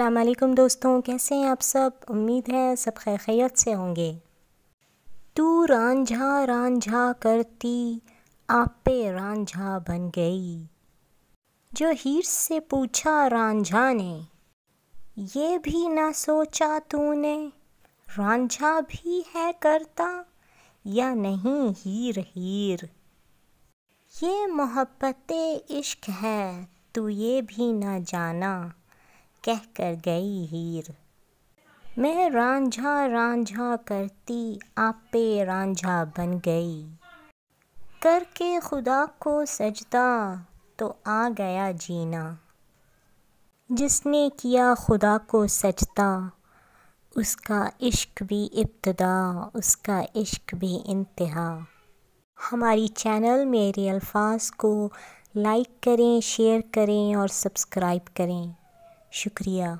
अलैक्म दोस्तों कैसे हैं आप सब उम्मीद है सब खैर खैरियत से होंगे तू रांझा रांझा करती आप पे रांझा बन गई जो हीर से पूछा रांझा ने ये भी ना सोचा तूने रांझा भी है करता या नहीं हीर हीर ये मोहब्बत इश्क है तू ये भी ना जाना कह कर गई हीर मैं रांझा रांझा करती आपे रांझा बन गई करके खुदा को सजदा तो आ गया जीना जिसने किया खुदा को सजदा उसका इश्क भी इब्तदा उसका इश्क भी इंतहा हमारी चैनल मेरे अल्फाज को लाइक करें शेयर करें और सब्सक्राइब करें शुक्रिया